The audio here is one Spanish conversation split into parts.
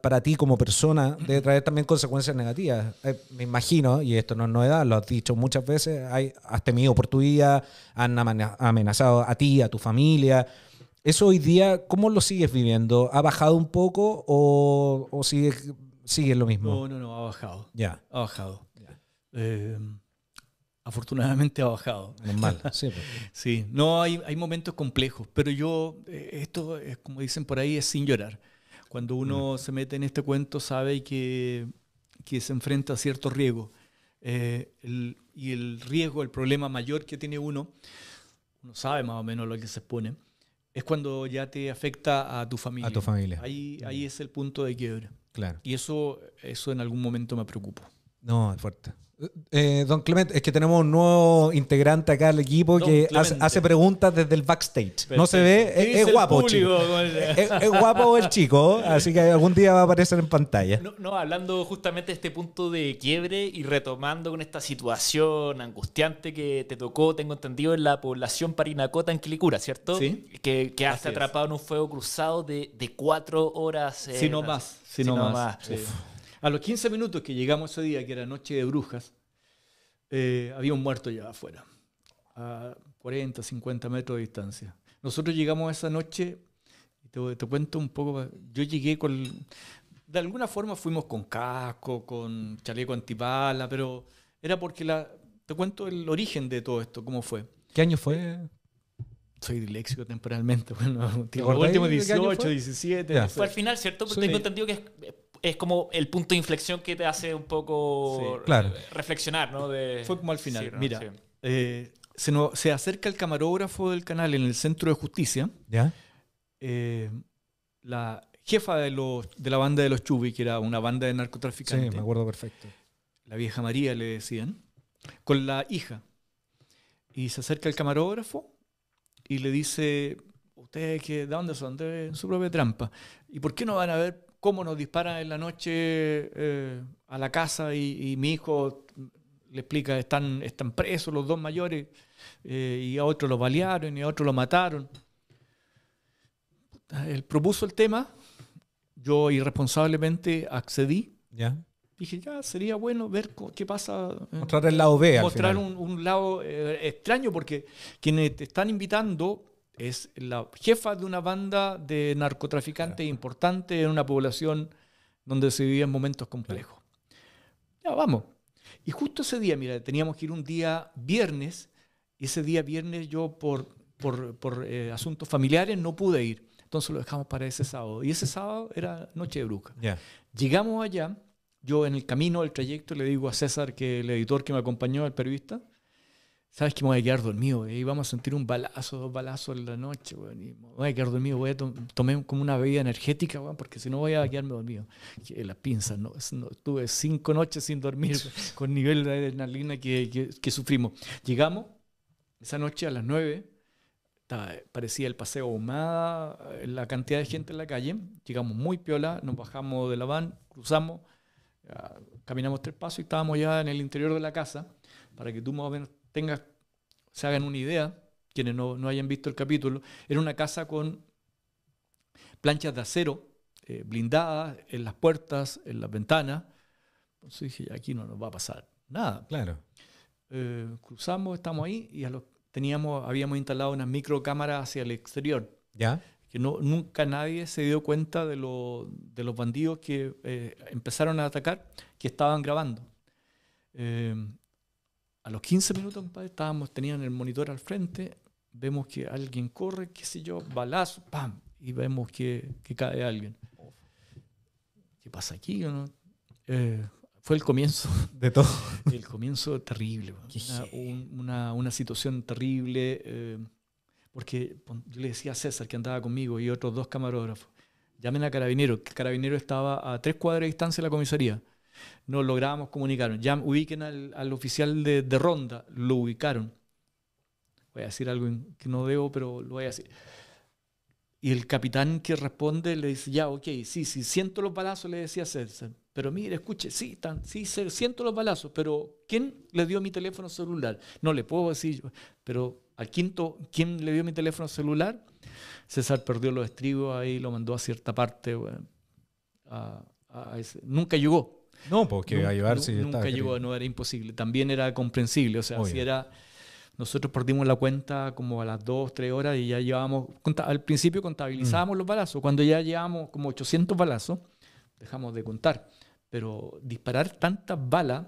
para ti como persona debe traer también consecuencias negativas. Eh, me imagino, y esto no es novedad, lo has dicho muchas veces, hay, has temido por tu vida, han amenazado a ti, a tu familia. ¿Eso hoy día cómo lo sigues viviendo? ¿Ha bajado un poco o, o sigue, sigue, lo mismo? No, no, no, ha bajado. Ya. Ha bajado. Eh, afortunadamente ha bajado. Normal, sí. Pues. sí, no, hay, hay, momentos complejos, pero yo, eh, esto, como dicen por ahí, es sin llorar. Cuando mm. uno se mete en este cuento sabe que, que se enfrenta a cierto riesgo. Eh, y el riesgo, el problema mayor que tiene uno, uno sabe más o menos lo que se expone, es cuando ya te afecta a tu familia. A tu familia. Ahí, ahí mm. es el punto de quiebra. Claro. Y eso, eso en algún momento me preocupa. No, es fuerte. Eh, don Clemente, es que tenemos un nuevo integrante acá al equipo que hace, preguntas desde el backstage. No se ve, es, guapo, chico. Es, guapo el chico, así que algún día va a aparecer en pantalla. No, hablando justamente de este punto de quiebre y retomando con esta situación angustiante que te tocó, tengo entendido, en la población parinacota en Quilicura, ¿cierto? Sí. Que, que has atrapado en un fuego cruzado de, cuatro horas. Eh, no más. Si no, más. A los 15 minutos que llegamos ese día, que era noche de brujas, eh, había un muerto ya afuera, a 40, 50 metros de distancia. Nosotros llegamos esa noche, te, te cuento un poco, yo llegué con, de alguna forma fuimos con casco, con chaleco antipala, pero era porque la, te cuento el origen de todo esto, cómo fue. ¿Qué año fue? Soy dilexico temporalmente, bueno, los 18, 17. fue al final, ¿cierto? Porque tengo entendido que es es como el punto de inflexión que te hace un poco eh, reflexionar, ¿no? Fue como al final. Mira, eh, se, acerca el camarógrafo del canal en el centro de justicia. Eh, la jefa de, la banda de los Chubis, que era una banda de narcotraficantes. Sí, me acuerdo perfecto. La vieja María le decían, con la hija. Y se acerca el camarógrafo y le dice, ustedes que de dónde son, de su propia trampa. ¿Y por qué no van a ver cómo nos disparan en la noche eh, a la casa y, mi hijo le explica, están, están presos los dos mayores eh, y a otro lo balearon y a otro lo mataron. Él propuso el tema, yo irresponsablemente accedí. ¿Ya? Dije, ya, sería bueno ver qué pasa. Mostrar el lado B. Mostrar Un, lado eh, extraño porque quienes te están invitando es la jefa de una banda de narcotraficantes importante en una población donde se vivían momentos complejos. Ya vamos. Y justo ese día, mira, teníamos que ir un día viernes, y ese día viernes yo por, por, eh, asuntos familiares no pude ir. Entonces lo dejamos para ese sábado. Y ese sábado era Noche de bruja. Llegamos allá, yo en el camino, el trayecto, le digo a César, que el editor que me acompañó, el periodista, sabes que me voy a quedar dormido, y vamos a sentir un balazo, dos balazos en la noche, y me voy a quedar dormido, voy a tomar como una bebida energética, porque si no voy a quedarme dormido. Que las pinzas, ¿no? tuve cinco noches sin dormir con nivel de adrenalina que, sufrimos. Llegamos esa noche a las nueve, parecía el paseo ahumada, la cantidad de gente en la calle, llegamos muy piola, nos bajamos de la van, cruzamos, ah, caminamos tres pasos y estábamos ya en el interior de la casa, para que tú más o menos se hagan una idea, quienes no, no hayan visto el capítulo, era una casa con planchas de acero eh, blindadas en las puertas, en las ventanas. Entonces dije, aquí no nos va a pasar nada. Claro. Eh, cruzamos, estamos ahí y teníamos, habíamos instalado unas microcámaras hacia el exterior. ¿Ya? Que no, nunca nadie se dio cuenta de, los bandidos que eh, empezaron a atacar, que estaban grabando. A los 15 minutos, compadre, estábamos, tenían el monitor al frente, vemos que alguien corre, qué sé yo, balazo, ¡pam! Y vemos que, cae alguien. ¿Qué pasa aquí? No? Eh, fue el comienzo. De todo. El comienzo terrible. Una, una, situación terrible. Eh, porque yo le decía a César, que andaba conmigo, y otros dos camarógrafos, llamen a Carabinero, que el Carabinero estaba a tres cuadras de distancia de la comisaría no logramos comunicarnos. Ya ubiquen al, al oficial de, ronda, lo ubicaron. Voy a decir algo que no debo, pero lo voy a decir. Y el capitán que responde le dice, ya, ok, sí, sí, siento los balazos, le decía César. Pero mire, escuche, sí, tan, sí, siento los balazos, pero ¿quién le dio mi teléfono celular? No le puedo decir, pero al quinto, ¿quién le dio mi teléfono celular? César perdió los estribos ahí, lo mandó a cierta parte. Nunca llegó, no, porque a llevar si. Nunca llegó, no era imposible. También era comprensible, o sea, si era... Nosotros perdimos la cuenta como a las 2, 3 horas y ya llevábamos, al principio contabilizábamos mm. los balazos, cuando ya llevábamos como 800 balazos, dejamos de contar. Pero disparar tantas balas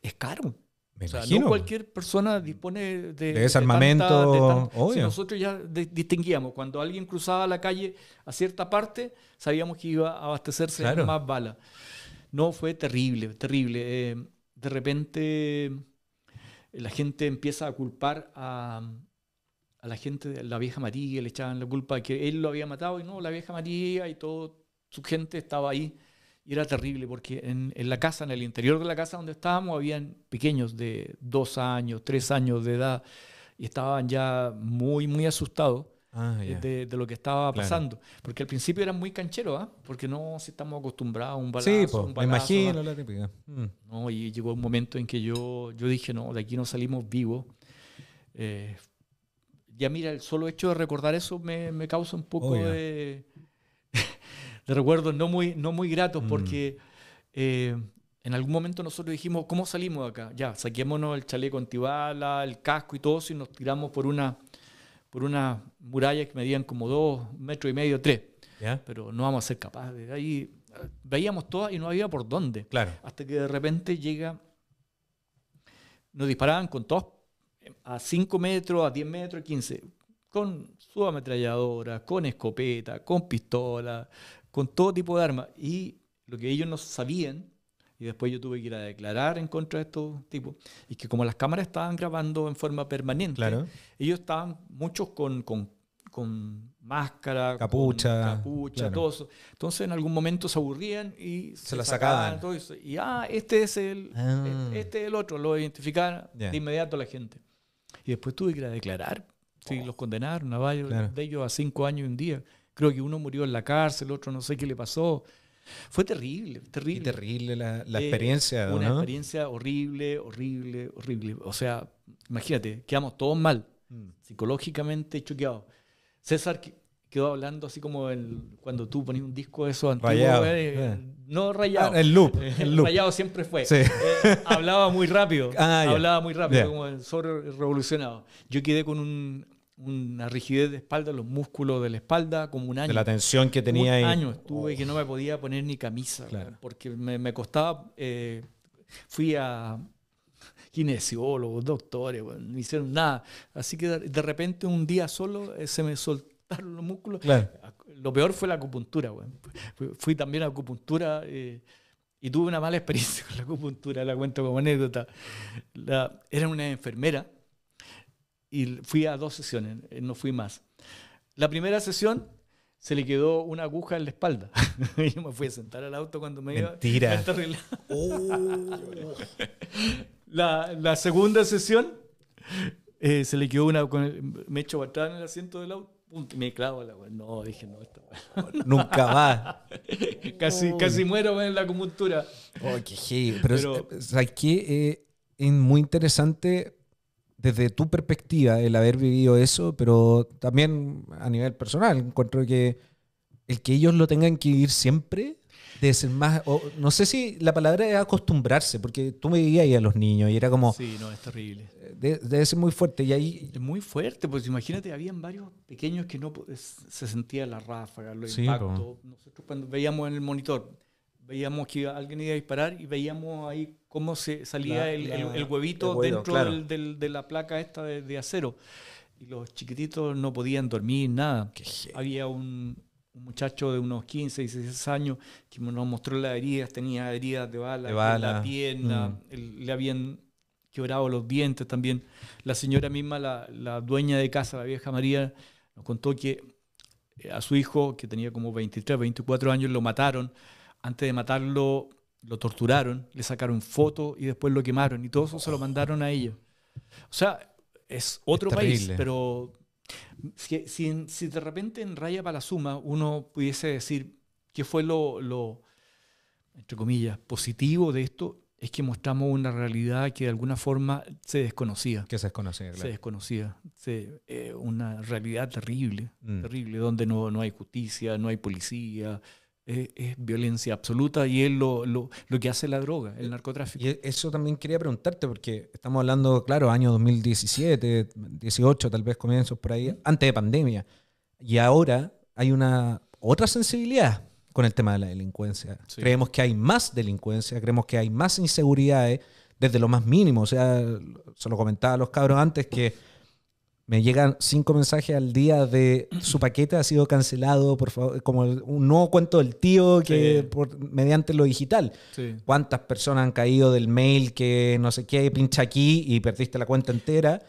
es caro. Me no cualquier persona dispone de, de de armamento. nosotros ya distinguíamos, cuando alguien cruzaba la calle a cierta parte, sabíamos que iba a abastecerse de más balas. No, fue terrible, terrible. Eh, de repente eh, la gente empieza a culpar a, la gente, de la vieja María, le echaban la culpa de que él lo había matado y no, la vieja María y toda su gente estaba ahí. Y era terrible porque en, en, la casa, en el interior de la casa donde estábamos, habían pequeños de dos años, tres años de edad y estaban ya muy, muy asustados. Ah, de, lo que estaba pasando. Porque al principio era muy canchero, ¿ah? Porque no, si estamos acostumbrados a un balazo. Sí, me imagino la mm. No, y llegó un momento en que yo, yo dije, no, de aquí no salimos vivos. Eh, ya mira, el solo hecho de recordar eso me, causa un poco oh, de, de, recuerdos no muy, no muy gratos, mm. porque eh, en algún momento nosotros dijimos, ¿cómo salimos de acá? Ya, saquémonos el chaleco antibala, el casco y todo si nos tiramos por una por una muralla que medían como dos metros y medio, tres. Pero no vamos a ser capaces. Ahí veíamos todas y no había por dónde. Claro. Hasta que de repente llega, nos disparaban con todos a cinco metros, a diez metros, quince. con su ametralladora, con escopeta, con pistola, con todo tipo de armas. Y lo que ellos no sabían y después yo tuve que ir a declarar en contra de estos tipos. Y que como las cámaras estaban grabando en forma permanente, ellos estaban muchos con, con, con máscara, capucha, todo eso. Entonces en algún momento se aburrían y se, la sacaban. y ah, este es el, ah. este el otro, lo identificaron de inmediato la gente. Y después tuve que ir a declarar. Sí, oh. los condenaron a varios de ellos a cinco años y un día. Creo que uno murió en la cárcel, otro no sé qué le pasó. Fue terrible, terrible. Y terrible la, la eh, experiencia. Una experiencia horrible, horrible, horrible. O sea, imagínate, quedamos todos mal, mm. psicológicamente choqueados. César quedó hablando así como el, cuando tú ponías un disco de esos antiguos. Eh, ah. No rayado. Ah, el loop. Eh, el loop. rayado siempre fue. hablaba muy rápido. Ah, hablaba muy rápido, como el sobre revolucionado. Yo quedé con un una rigidez de espalda, los músculos de la espalda, como un año. la tensión que tenía ahí un año estuve que no me oh. podía poner ni camisa, porque me, costaba. Eh, fui a kinesiólogos, doctores, no hicieron nada. Así que de repente un día solo eh, se me soltaron los músculos. Lo peor fue la acupuntura. Bueno. Fui, también a acupuntura eh, y tuve una mala experiencia con la acupuntura, la cuento como anécdota. era una enfermera y fui a dos sesiones, eh, no fui más. La primera sesión se le quedó una aguja en la espalda. yo me fui a sentar al auto cuando me iba. Mentira. Oh. la, la, segunda sesión eh, se le quedó una. Me echo en el asiento del auto. me clavo la No, dije, no, esta Nunca más. casi, oh. casi muero en la comuntura. Oh, qué Pero, Pero eh, es muy interesante desde tu perspectiva, el haber vivido eso, pero también a nivel personal, encuentro que el que ellos lo tengan que vivir siempre, de ser más, no sé si la palabra es acostumbrarse, porque tú me vivías ahí a los niños y era como... Sí, no, es terrible. Eh, debe ser muy fuerte y ahí... Muy fuerte, pues imagínate, habían varios pequeños que no se sentía la ráfaga, lo sí, Nosotros cuando veíamos en el monitor, veíamos que alguien iba a disparar y veíamos ahí cómo se salía el, huevito dentro de la placa esta de, acero. Y los chiquititos no podían dormir, nada. Había un, muchacho de unos 15, 16 años que nos mostró las heridas, tenía heridas de bala, en la pierna, mm. le habían quebrado los dientes también. La señora misma, la, la dueña de casa, la vieja María, nos contó que eh, a su hijo, que tenía como 23, 24 años, lo mataron antes de matarlo, lo torturaron, le sacaron foto y después lo quemaron. Y todo eso se lo mandaron a ellos. O sea, es otro país, pero si, de repente en Raya para la Suma uno pudiese decir qué fue lo, entre comillas, positivo de esto, es que mostramos una realidad que de alguna forma se desconocía. Que se desconocía, Se desconocía. Eh, una realidad terrible, mm. terrible, donde no, no hay justicia, no hay policía, es violencia absoluta y es lo, que hace la droga, el narcotráfico. Y eso también quería preguntarte, porque estamos hablando, claro, año 2017, 18, tal vez comienzos por ahí, antes de pandemia. Y ahora hay una otra sensibilidad con el tema de la delincuencia. Creemos que hay más delincuencia, creemos que hay más inseguridades desde lo más mínimo. O sea, se lo comentaba a los cabros antes que me llegan cinco mensajes al día de su paquete ha sido cancelado, por favor, como un nuevo cuento del tío que mediante lo digital. ¿Cuántas personas han caído del mail que no sé qué, pincha aquí y perdiste la cuenta entera?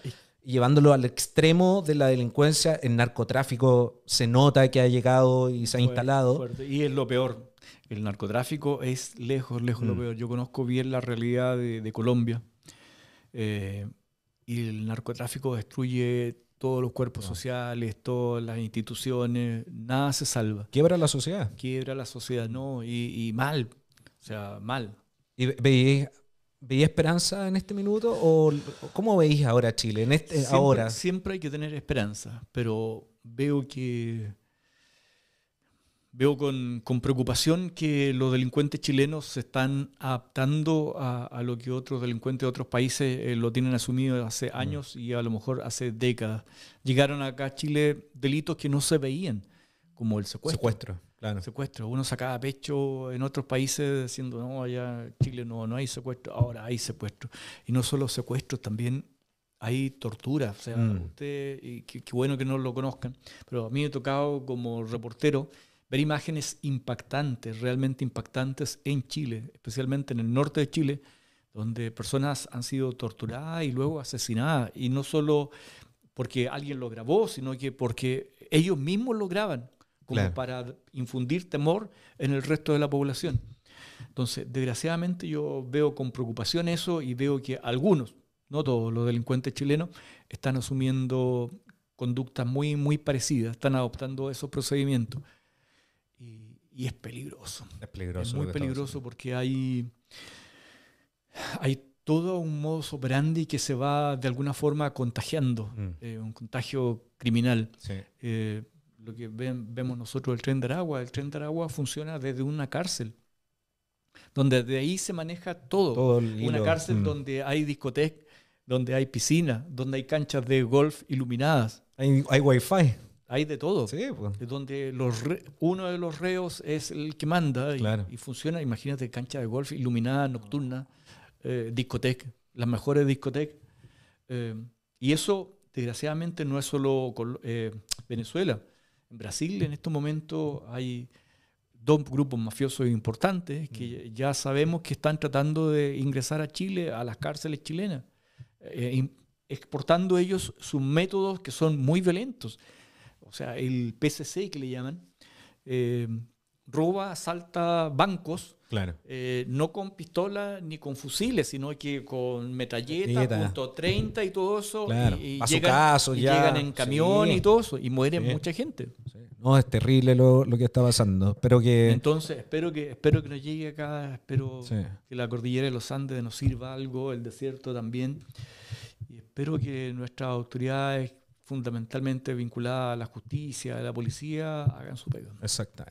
Llevándolo al extremo de la delincuencia, el narcotráfico se nota que ha llegado y se ha instalado. Y es lo peor. El narcotráfico es lejos, lejos lo mm. peor. Yo conozco bien la realidad de, Colombia. Eh, y el narcotráfico destruye todos los cuerpos sociales, todas las instituciones, nada se salva. Quiebra la sociedad. Quiebra la sociedad, no, y, mal, o sea, mal. ¿Y veis esperanza en este minuto o cómo veis ahora Chile? En este, ahora. siempre hay que tener esperanza, pero veo que Veo con, preocupación que los delincuentes chilenos se están adaptando a, lo que otros delincuentes de otros países eh, lo tienen asumido hace mm. años y a lo mejor hace décadas. Llegaron acá a Chile delitos que no se veían, como el secuestro. Secuestro, claro. Secuestro. Uno sacaba pecho en otros países diciendo, no, allá en Chile no, no hay secuestro, ahora hay secuestro. Y no solo secuestros, también hay tortura. O sea, mm. usted, qué bueno que no lo conozcan, pero a mí me ha tocado como reportero ver imágenes impactantes, realmente impactantes en Chile, especialmente en el norte de Chile, donde personas han sido torturadas y luego asesinadas, y no solo porque alguien lo grabó, sino que porque ellos mismos lo graban, como para infundir temor en el resto de la población. Entonces, desgraciadamente yo veo con preocupación eso y veo que algunos, no todos los delincuentes chilenos, están asumiendo conductas muy, muy parecidas, están adoptando esos procedimientos y es peligroso. Es peligroso. muy peligroso porque hay, hay todo un modus operandi que se va de alguna forma contagiando, mm. eh, un contagio criminal. Eh, lo que vemos nosotros, el tren de Aragua, el tren de Aragua funciona desde una cárcel donde de ahí se maneja todo. una cárcel mm. donde hay discoteca, donde hay piscina, donde hay canchas de golf iluminadas. Hay, hay wifi. Hay de todo. Pues. Donde los uno de los reos es el que manda y, funciona, imagínate, cancha de golf iluminada, nocturna, eh, discoteca, las mejores discotecas. Eh, y eso, desgraciadamente, no es solo eh, Venezuela. En Brasil, en estos momentos, hay dos grupos mafiosos importantes que mm. ya sabemos que están tratando de ingresar a Chile, a las cárceles chilenas, exportando ellos sus métodos que son muy violentos o sea, el PCC que le llaman, eh, roba, asalta bancos, claro. Eh, no con pistola ni con fusiles, sino que con metralleta, punto 30 y todo eso, y, llegan, llegan, en camión y todo eso, y mueren mucha gente. No, es terrible lo, que está pasando. pero que... Entonces, espero que, espero que nos llegue acá, espero que la cordillera de los Andes nos sirva algo, el desierto también, y espero que nuestras autoridades fundamentalmente vinculada a la justicia, a la policía, hagan su pedo. Exactamente.